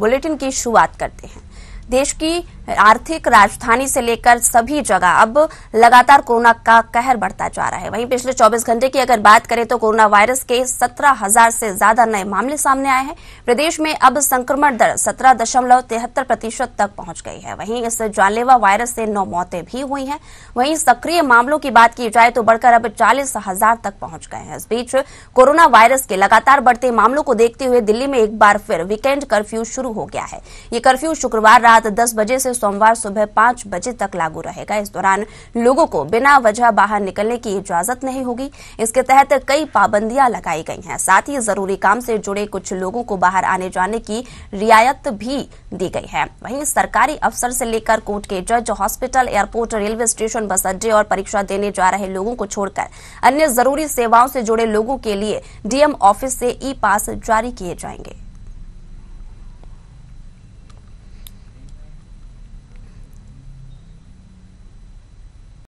bulletin की शुरुआत करते हैं देश की आर्थिक राजधानी से लेकर सभी जगह अब लगातार कोरोना का कहर बढ़ता जा रहा है वहीं पिछले 24 घंटे की अगर बात करें तो कोरोना वायरस के 17,000 से ज्यादा नए मामले सामने आए हैं प्रदेश में अब संक्रमण दर सत्रह दशमलव तिहत्तर प्रतिशत तक पहुंच गई है वहीं इस जानलेवा वायरस से नौ मौतें भी हुई हैं वहीं सक्रिय मामलों की बात की जाए तो बढ़कर अब चालीस हजार तक पहुंच गए हैं इस बीच कोरोना वायरस के लगातार बढ़ते मामलों को देखते हुए दिल्ली में एक बार फिर वीकेंड कर्फ्यू शुरू हो गया है ये कर्फ्यू शुक्रवार रात दस बजे से सोमवार सुबह पांच बजे तक लागू रहेगा इस दौरान लोगों को बिना वजह बाहर निकलने की इजाजत नहीं होगी इसके तहत कई पाबंदियां लगाई गई हैं साथ ही जरूरी काम से जुड़े कुछ लोगों को बाहर आने जाने की रियायत भी दी गई है वहीं सरकारी अफसर से लेकर कोर्ट के जज hospital airport railway station bus अड्डे और परीक्षा देने जा रहे लोगों को छोड़कर अन्य जरूरी सेवाओं से जुड़े लोगों के लिए डीएम ऑफिस से ई पास जारी किए जाएंगे